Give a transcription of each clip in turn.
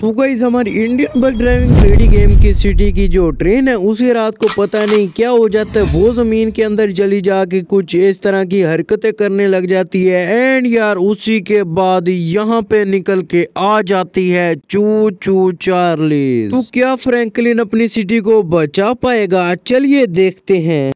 सो guys हमारी Indian bus driving three game की city की जो ट्रेन है उसी रात को पता नहीं क्या हो जाता है वो ज़मीन के अंदर चली जाके कुछ इस तरह की हरकतें करने लग जाती है एंड यार उसी के बाद यहाँ पे निकल के आ जाती है चू चू चार्ली तो क्या फ्रैंकलिन अपनी सिटी को बचा पाएगा चलिए देखते हैं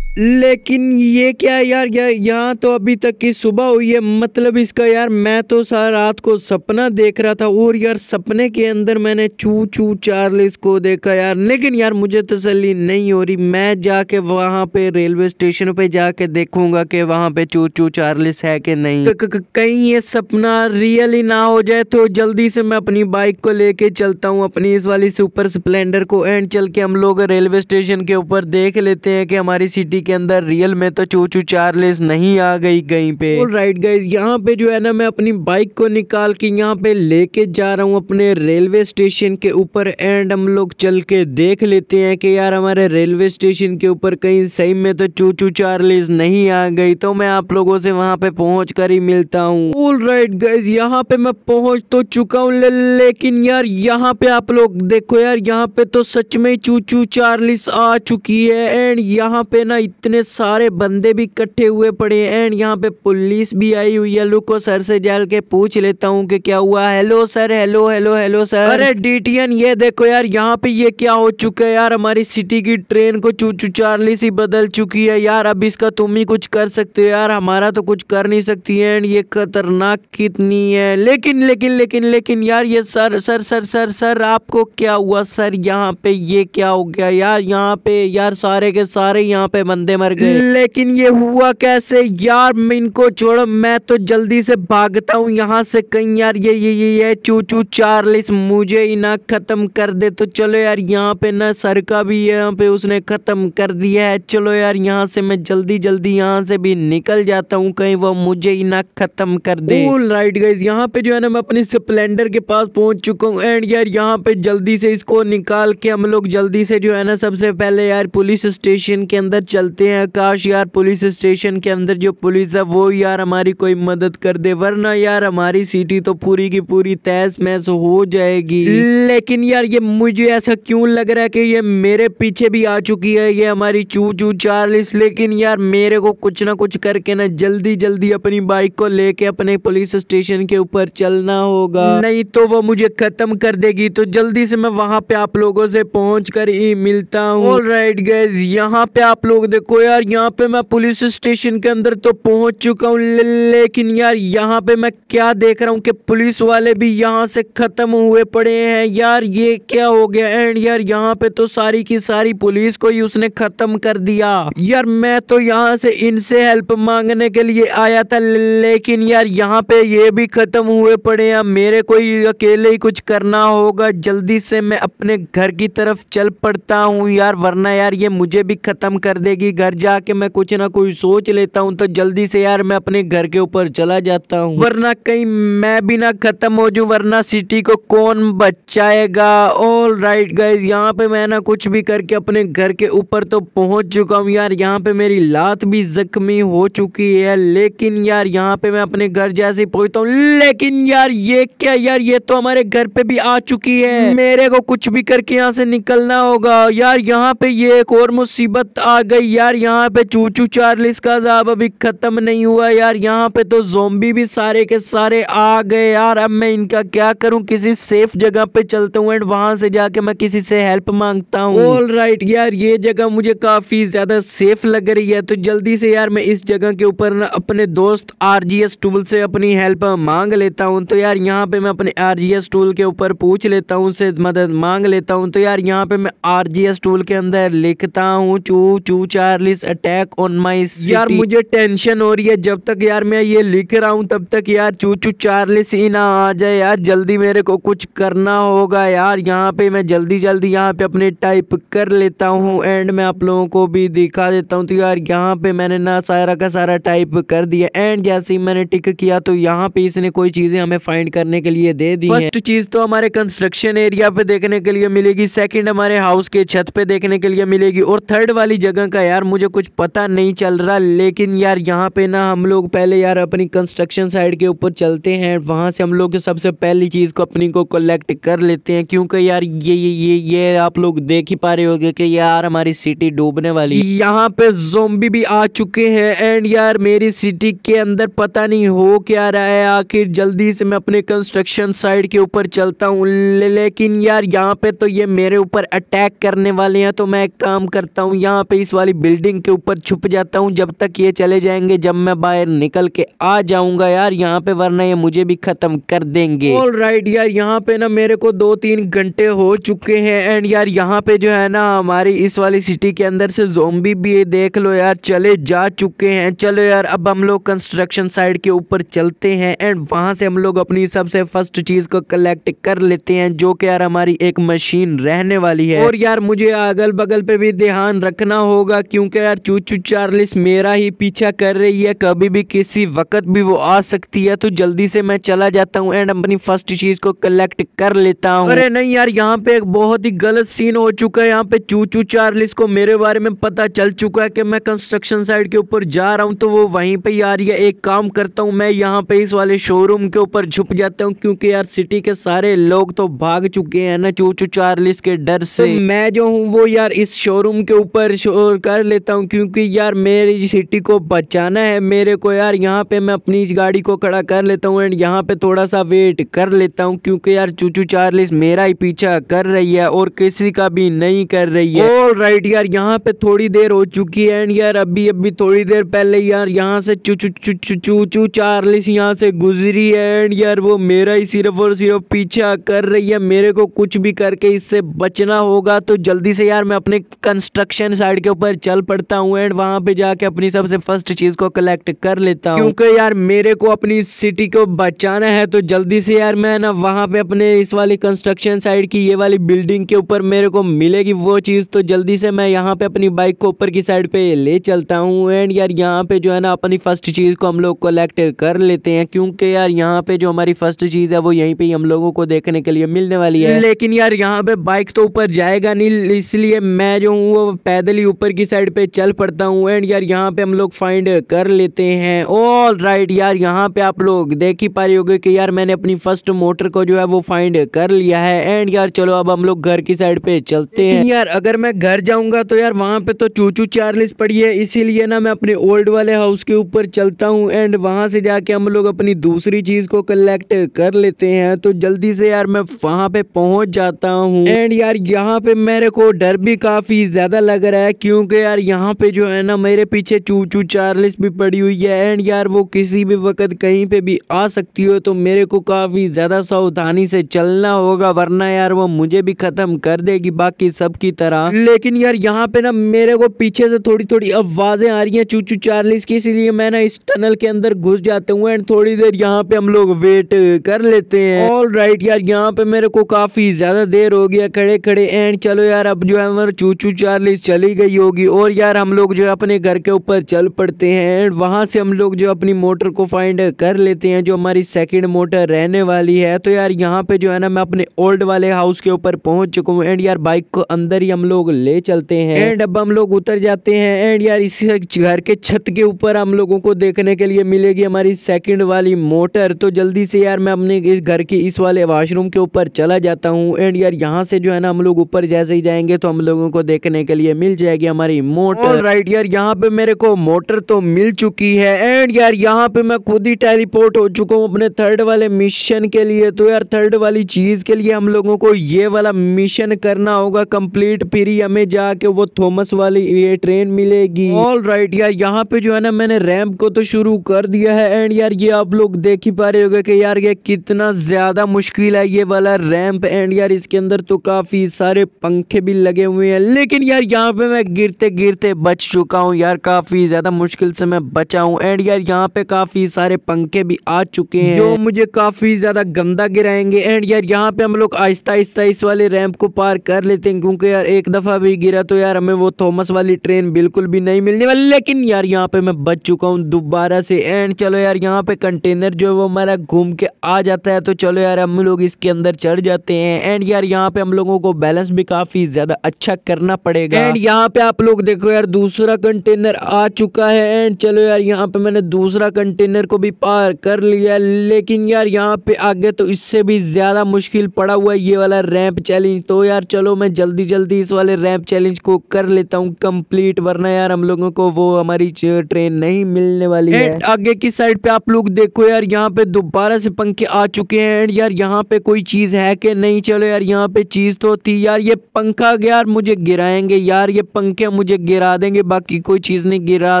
लेकिन ये क्या यार यार यहाँ तो अभी तक की सुबह हुई है मतलब इसका यार मैं तो सार रात को सपना देख रहा था और यार सपने के अंदर मैंने चू चू चार्लिस को देखा यार लेकिन यार मुझे तसली नहीं हो रही मैं जाके वहाँ पे रेलवे स्टेशन पे जाके देखूंगा कि वहाँ पे चू चू चार्लिस है कि नहीं कहीं ये सपना रियल ही ना हो जाए तो जल्दी से मैं अपनी बाइक को लेके चलता हूँ अपनी इस वाली सुपर स्प्लेंडर को एंड चल के हम लोग रेलवे स्टेशन के ऊपर देख लेते हैं कि हमारी सिटी के अंदर रियल में तो चूचू चार्लिस नहीं आ गई कहीं पे राइट गाइज यहाँ पे जो है ना मैं अपनी बाइक को निकाल के यहाँ पे लेके जा रहा हूँ अपने रेलवे स्टेशन के ऊपर एंड हम लोग चल के देख लेते हैं कि यार हमारे रेलवे स्टेशन के ऊपर कहीं सही में तो चूचू चार्लिस नहीं आ गई तो मैं आप लोगों से वहाँ पे पहुँच कर ही मिलता हूँ ऑल राइट गाइज यहाँ पे मैं पहुँच तो चुका हूँ ले, लेकिन यार यहाँ पे आप लोग देखो यार यहाँ पे तो सच में चूचू चार्लिस आ चुकी है एंड यहाँ पे ना इतने सारे बंदे भी इकट्ठे हुए पड़े हैं एंड यहाँ पे पुलिस भी आई हुई है लुको सर से जाल के पूछ लेता हूँ कि क्या हुआ hello sir hello hello hello sir अरे डीटीएन ये देखो यार यहाँ पे ये क्या हो चुका है यार हमारी सिटी की ट्रेन को चूचू चार्ली सी बदल चुकी है यार अब इसका तुम ही कुछ कर सकते हो यार हमारा तो कुछ कर नहीं सकती है एंड ये खतरनाक कितनी है लेकिन लेकिन लेकिन लेकिन यार ये sir sir sir sir sir आपको क्या हुआ सर यहाँ पे ये क्या हो गया यार यहाँ पे यार सारे के सारे यहाँ पे बंद बंदे मर गए लेकिन ये हुआ कैसे यार मैं इनको छोड़ो मैं तो जल्दी से भागता हूँ यहाँ से कहीं यार ये ये ये ये चू चू चार्लिस मुझे ही ना ख़त्म कर दे तो चलो यार यहाँ पे ना सरका भी यहाँ पे उसने ख़त्म कर दिया है चलो यार यहाँ से मैं जल्दी जल्दी यहाँ से भी निकल जाता हूँ कहीं वो मुझे ही ना ख़त्म कर दे राइट गाइज यहाँ पे जो है ना मैं अपनी स्प्लेंडर के पास पहुँच चुका हूँ एंड यार यहाँ पे जल्दी से इसको निकाल के हम लोग जल्दी से जो है ना सबसे पहले यार पुलिस स्टेशन के अंदर चलते करते हैं काश यार पुलिस स्टेशन के अंदर जो पुलिस है वो यार हमारी कोई मदद कर दे वरना यार हमारी सिटी तो पूरी की पूरी तहस महस हो जाएगी लेकिन यार ये मुझे ऐसा क्यों लग रहा है कि ये मेरे पीछे भी आ चुकी है ये हमारी चू चू चार्लिस लेकिन यार मेरे को कुछ ना कुछ करके ना जल्दी जल्दी अपनी बाइक को लेके अपने पुलिस स्टेशन के ऊपर चलना होगा नहीं तो वो मुझे खत्म कर देगी तो जल्दी से मैं वहाँ पे आप लोगों से पहुँच कर ही मिलता हूँ राइट गैस यहाँ पे आप लोग देखो देखो यार यहाँ पे मैं पुलिस स्टेशन के अंदर तो पहुंच चुका हूँ ले, लेकिन यार यहाँ पे मैं क्या देख रहा हूँ कि पुलिस वाले भी यहाँ से ख़त्म हुए पड़े हैं यार ये क्या हो गया एंड यार यहाँ पे तो सारी की सारी पुलिस को ही उसने ख़त्म कर दिया यार मैं तो यहाँ से इनसे हेल्प मांगने के लिए आया था ले, लेकिन यार यहाँ पे ये भी ख़त्म हुए पड़े हैं मेरे को ही अकेले ही कुछ करना होगा जल्दी से मैं अपने घर की तरफ चल पड़ता हूँ यार वरना यार ये मुझे भी ख़त्म कर देगी कि घर जाके मैं कुछ ना कुछ सोच लेता हूँ तो जल्दी से यार मैं अपने घर के ऊपर चला जाता हूँ वरना कहीं मैं भी ना खत्म हो जाऊँ वरना सिटी को कौन बचाएगा ऑल राइट गाइज यहाँ पे मैं ना कुछ भी करके अपने घर के ऊपर तो पहुँच चुका हूँ यार यहाँ पे मेरी लात भी जख्मी हो चुकी है लेकिन यार यहाँ पे मैं अपने घर जैसे पहुंचता हूँ लेकिन यार ये क्या यार ये तो हमारे घर पे भी आ चुकी है मेरे को कुछ भी करके यहाँ से निकलना होगा यार यहाँ पे ये एक और मुसीबत आ गई यार यहाँ पे चूचू चार्लिस का जाब अभी ख़त्म नहीं हुआ यार यहाँ पे तो जोम्बी भी सारे के सारे आ गए यार अब मैं इनका क्या करूँ किसी सेफ जगह पे चलता हूँ एंड वहां से जाके मैं किसी से हेल्प मांगता हूँ ऑल राइट यार ये जगह मुझे काफ़ी ज़्यादा सेफ लग रही है तो जल्दी से यार मैं इस जगह के ऊपर ना अपने दोस्त आर जी एस टूल से अपनी हेल्प मांग लेता हूँ तो यार यहाँ पे मैं अपने आर जी एस टूल के ऊपर पूछ लेता हूँ उनसे मदद मांग लेता हूँ तो यार यहाँ पे मैं आर जी एस टूल के अंदर लिखता हूँ चू चू चार चार्लिस अटैक ऑन माई यार मुझे टेंशन हो रही है जब तक यार मैं ये लिख रहा हूँ तब तक यार चूचू चार्लिस ही ना आ जाए यार जल्दी मेरे को कुछ करना होगा यार यहाँ पे मैं जल्दी जल्दी यहाँ पे अपने टाइप कर लेता हूँ एंड मैं आप लोगों को भी दिखा देता हूँ तो यार यहाँ पे मैंने ना सारा का सारा टाइप कर दिया एंड जैसे ही मैंने टिक किया तो यहाँ पे इसने कोई चीजें हमें फाइंड करने के लिए दे दी फर्स्ट चीज तो हमारे कंस्ट्रक्शन एरिया पे देखने के लिए मिलेगी सेकंड हमारे हाउस के छत पे देखने के लिए मिलेगी और थर्ड वाली जगह का यार यार मुझे कुछ पता नहीं चल रहा लेकिन यार यहाँ पे ना हम लोग पहले यार अपनी कंस्ट्रक्शन साइड के ऊपर चलते हैं वहाँ से हम लोग सबसे पहली चीज़ को अपनी को कलेक्ट कर लेते हैं क्योंकि यार ये ये ये ये आप लोग देख ही पा रहे होगे कि यार हमारी सिटी डूबने वाली यहाँ पे जोम्बी भी आ चुके हैं एंड यार मेरी सिटी के अंदर पता नहीं हो क्या रहा है आखिर जल्दी से मैं अपने कंस्ट्रक्शन साइड के ऊपर चलता हूँ लेकिन यार यहाँ पे तो ये मेरे ऊपर अटैक करने वाले हैं तो मैं एक काम करता हूँ यहाँ पे इस वाली बिल्डिंग के ऊपर छुप जाता हूँ जब तक ये चले जाएंगे जब मैं बाहर निकल के आ जाऊंगा यार यहाँ पे वरना ये मुझे भी खत्म कर देंगे ऑल राइट यार यहाँ पे ना मेरे को दो तीन घंटे हो चुके हैं एंड यार यहाँ पे जो है ना हमारी इस वाली सिटी के अंदर से जोम्बी भी देख लो यार चले जा चुके हैं चलो यार अब हम लोग कंस्ट्रक्शन साइड के ऊपर चलते हैं एंड वहाँ से हम लोग अपनी सबसे फर्स्ट चीज़ को कलेक्ट कर लेते हैं जो कि यार हमारी एक मशीन रहने वाली है और यार मुझे अगल बगल पे भी ध्यान रखना होगा क्योंकि यार चूचू चार्लिस मेरा ही पीछा कर रही है कभी भी किसी वक्त भी वो आ सकती है तो जल्दी से मैं चला जाता हूँ एंड अपनी फर्स्ट चीज को कलेक्ट कर लेता हूँ अरे नहीं यार यहाँ पे एक बहुत ही गलत सीन हो चुका है यहाँ पे चूचू चार्लिस को मेरे बारे में पता चल चुका है की मैं कंस्ट्रक्शन साइड के ऊपर जा रहा हूँ तो वो वही पे यार ये एक काम करता हूँ मैं यहाँ पे इस वाले शोरूम के ऊपर छुप जाता हूँ क्योंकि यार सिटी के सारे लोग तो भाग चुके हैं ना चूचू चार्लिस के डर से तो मैं जो हूँ वो यार इस शोरूम के ऊपर शोर कर कर लेता हूँ क्योंकि यार मेरी सिटी को बचाना है मेरे को यार यहाँ पे मैं अपनी इस गाड़ी को खड़ा कर लेता हूँ एंड यहाँ पे थोड़ा सा वेट कर लेता हूँ क्योंकि यार चूचू चार्लिस मेरा ही पीछा कर रही है और किसी का भी नहीं कर रही है ऑल राइट यार यहाँ पे थोड़ी देर हो चुकी है एंड यार अभी अभी थोड़ी देर पहले यार यहाँ से चूचू चूचू चूचू चार्लिस यहाँ से गुजरी है एंड यार वो मेरा ही सिर्फ और सिर्फ पीछा कर रही है मेरे को कुछ भी करके इससे बचना होगा तो जल्दी से यार मैं अपने कंस्ट्रक्शन साइड के ऊपर चल चल पड़ता हूँ एंड वहाँ पे जाके अपनी सबसे फर्स्ट चीज़ को कलेक्ट कर लेता हूँ क्योंकि यार मेरे को अपनी सिटी को बचाना है तो जल्दी से यार मैं ना वहाँ पे अपने इस वाली कंस्ट्रक्शन साइड की ये वाली बिल्डिंग के ऊपर मेरे को मिलेगी वो चीज़ तो जल्दी से मैं यहाँ पे अपनी बाइक को ऊपर की साइड पे ले चलता हूँ एंड यार यहाँ पे जो है ना अपनी फर्स्ट चीज़ को हम लोग कलेक्ट कर लेते हैं क्योंकि यार यहाँ पे जो हमारी फर्स्ट चीज़ है वो यहीं पे हम लोगों को देखने के लिए मिलने वाली है लेकिन यार यहाँ पे बाइक तो ऊपर जाएगा नहीं इसलिए मैं जो हूँ वो पैदल ही ऊपर की साइड साइड पे चल पड़ता हूँ एंड यार यहाँ पे हम लोग फाइंड कर लेते हैं ऑल राइट यार यहाँ पे आप लोग देख ही पा रहे होगे कि यार मैंने अपनी फर्स्ट मोटर को जो है वो फाइंड कर लिया है एंड यार चलो अब हम लोग घर की साइड पे चलते हैं यार अगर मैं घर जाऊंगा तो यार वहाँ पे तो चूचू चार्लिस पड़ी है इसीलिए ना मैं अपने ओल्ड वाले हाउस के ऊपर चलता हूँ एंड वहाँ से जाके हम लोग अपनी दूसरी चीज को कलेक्ट कर लेते हैं तो जल्दी से यार मैं वहाँ पे पहुंच जाता हूँ एंड यार यहाँ पे मेरे को डर भी काफी ज्यादा लग रहा है क्योंकि यार यहाँ पे जो है ना मेरे पीछे चू चू चार्लिस भी पड़ी हुई है एंड यार वो किसी भी वक्त कहीं पे भी आ सकती हो तो मेरे को काफ़ी ज़्यादा सावधानी से चलना होगा वरना यार वो मुझे भी ख़त्म कर देगी बाकी सब की तरह लेकिन यार यहाँ पे ना मेरे को पीछे से थोड़ी थोड़ी आवाज़ें आ रही हैं चू चू चार्लिस की इसीलिए मैं ना इस टनल के अंदर घुस जाते हूँ एंड थोड़ी देर यहाँ पे हम लोग वेट कर लेते हैं ऑल राइट यार यहाँ पे मेरे को काफ़ी ज़्यादा देर हो गया खड़े खड़े एंड चलो यार अब जो है मेरा चू चू चार्लिस चली गई होगी और यार हम लोग जो है अपने घर के ऊपर चल पड़ते हैं एंड वहाँ से हम लोग जो अपनी मोटर को फाइंड कर लेते हैं जो हमारी सेकेंड मोटर रहने वाली है तो यार यहाँ पे जो है ना मैं अपने ओल्ड वाले हाउस के ऊपर पहुँच चुका हूँ एंड यार बाइक को अंदर ही हम लोग ले चलते हैं एंड अब हम लोग उतर जाते हैं एंड यार इस घर के छत के ऊपर हम लोगों को देखने के लिए मिलेगी हमारी सेकेंड वाली मोटर तो जल्दी से यार मैं अपने इस घर के इस वाले वाशरूम के ऊपर चला जाता हूँ एंड यार यहाँ से जो है ना हम लोग ऊपर जैसे ही जाएंगे तो हम लोगों को देखने के लिए मिल जाएगी हमारी मोटर राइट यार यहाँ पे मेरे को मोटर तो मिल चुकी है एंड यार यहाँ पे मैं खुद ही टेलीपोर्ट हो चुका हूँ अपने थर्ड वाले मिशन के लिए तो यार थर्ड वाली चीज के लिए हम लोगों को ये वाला मिशन करना होगा कम्प्लीट फिर ही हमें जाके वो थॉमस वाली ये ट्रेन मिलेगी ऑल राइट यार यहाँ पे जो है ना मैंने रैम्प को तो शुरू कर दिया है एंड यार ये आप लोग देख ही पा रहे होगा कि यार ये कितना ज्यादा मुश्किल है ये वाला रैम्प एंड यार इसके अंदर तो काफी सारे पंखे भी लगे हुए हैं लेकिन यार यहाँ पे मैं गिरते गिरते बच चुका हूँ यार काफ़ी ज़्यादा मुश्किल से मैं बचा हूँ एंड यार यहाँ पे काफ़ी सारे पंखे भी आ चुके हैं जो मुझे काफ़ी ज़्यादा गंदा गिराएंगे एंड यार यहाँ पे हम लोग आहिस्ता आहिस्ता इस वाले रैम्प को पार कर लेते हैं क्योंकि यार एक दफ़ा भी गिरा तो यार हमें वो थॉमस वाली ट्रेन बिल्कुल भी नहीं मिलने वाली लेकिन यार यहाँ पे मैं बच चुका हूँ दोबारा से एंड चलो यार यहाँ पे कंटेनर जो है वो हमारा घूम के आ जाता है तो चलो यार हम लोग इसके अंदर चढ़ जाते हैं एंड यार यहाँ पे हम लोगों को बैलेंस भी काफ़ी ज़्यादा अच्छा करना पड़ेगा एंड यहाँ पे आप लोग देखो यार दूसरा कंटेनर आ चुका है एंड चलो यार यहाँ पे मैंने दूसरा कंटेनर को भी पार कर लिया लेकिन यार यहाँ पे आगे तो इससे भी ज़्यादा मुश्किल पड़ा हुआ है ये वाला रैंप चैलेंज तो यार चलो मैं जल्दी जल्दी इस वाले रैंप चैलेंज को कर लेता हूँ कंप्लीट वरना यार हम लोगों को वो हमारी ट्रेन नहीं मिलने वाली है आगे की साइड पे आप लोग देखो यार यहाँ पे दोबारा से पंखे आ चुके हैं एंड यार यहाँ पे कोई चीज़ है कि नहीं चलो यार यहाँ पे चीज़ तो थी यार ये पंखा यार मुझे गिराएंगे यार ये पंखे मुझे मुझे गिरा देंगे बाकी कोई चीज़ नहीं गिरा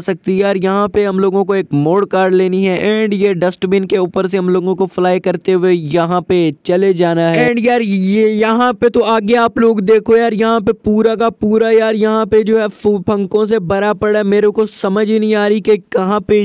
सकती यार यहाँ पे हम लोगों को एक मोड़ काट लेनी है एंड ये डस्टबिन के ऊपर से हम लोगों को फ्लाई करते हुए यहाँ पे चले जाना है एंड यार ये यहाँ पे तो आगे आप लोग देखो यार यहाँ पे पूरा का पूरा यार यहाँ पे जो है फंकों से भरा पड़ा है मेरे को समझ ही नहीं आ रही कि कहाँ पे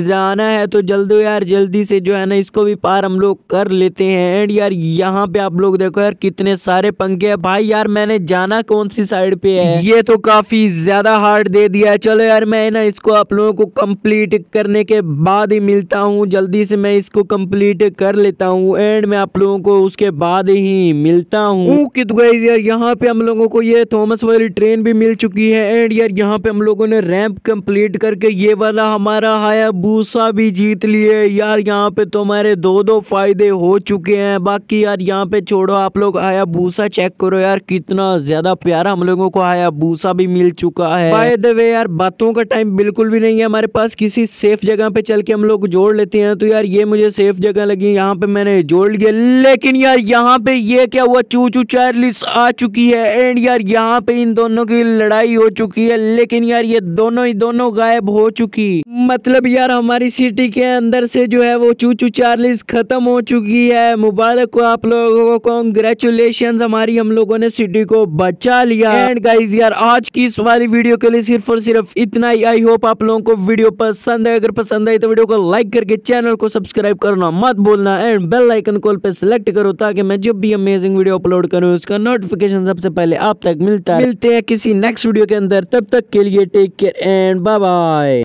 जाना है तो जल्द यार जल्दी से जो है ना इसको भी पार हम लोग कर लेते हैं एंड यार यहाँ पे आप लोग देखो यार कितने सारे पंखे है भाई यार मैंने जाना कौन सी साइड पे है ये तो काफी ज़्यादा हार्ड दे दिया है चलो यार मैं ना इसको आप लोगों को कंप्लीट करने के बाद ही मिलता हूँ जल्दी से मैं इसको कंप्लीट कर लेता हूँ एंड मैं आप लोगों को उसके बाद ही मिलता हूँ यार यहाँ पे हम लोगों को ये थॉमस वाली ट्रेन भी मिल चुकी है एंड यार यहाँ पे हम लोगों ने रैंप कंप्लीट करके ये वाला हमारा भूसा भी जीत लिए यार यहाँ पे तो हमारे दो दो फायदे हो चुके हैं बाकी यार यहाँ पे छोड़ो आप लोग भूसा चेक करो यार कितना ज़्यादा प्यारा हम लोगों को भूसा भी मिल चुका है बाय द वे यार बातों का टाइम बिल्कुल भी नहीं है हमारे पास किसी सेफ जगह पे चल के हम लोग जोड़ लेते हैं तो यार ये मुझे सेफ जगह लगी यहाँ पे मैंने जोड़ लिया लेकिन यार यहाँ पे ये क्या हुआ चू चू चार्लिस आ चुकी है एंड यार यहाँ पे इन दोनों की लड़ाई हो चुकी है लेकिन यार ये दोनों ही दोनों गायब हो चुकी मतलब यार हमारी सिटी के अंदर से जो है वो चू चू चार्लिस खत्म हो चुकी है मुबारक हो आप लोगों को कॉन्ग्रेचुलेशन हमारी हम लोगों ने सिटी को बचा लिया एंड गाइज यार आज की इस वाली वीडियो के लिए सिर्फ और सिर्फ इतना ही आई होप आप लोगों को वीडियो पसंद है अगर पसंद आई तो वीडियो को लाइक करके चैनल को सब्सक्राइब करना मत बोलना एंड बेल आइकन कॉल पे सिलेक्ट करो ताकि मैं जब भी अमेजिंग वीडियो अपलोड करूँ उसका नोटिफिकेशन सबसे पहले आप तक मिलता है मिलते हैं किसी नेक्स्ट वीडियो के अंदर तब तक के लिए टेक केयर एंड बाय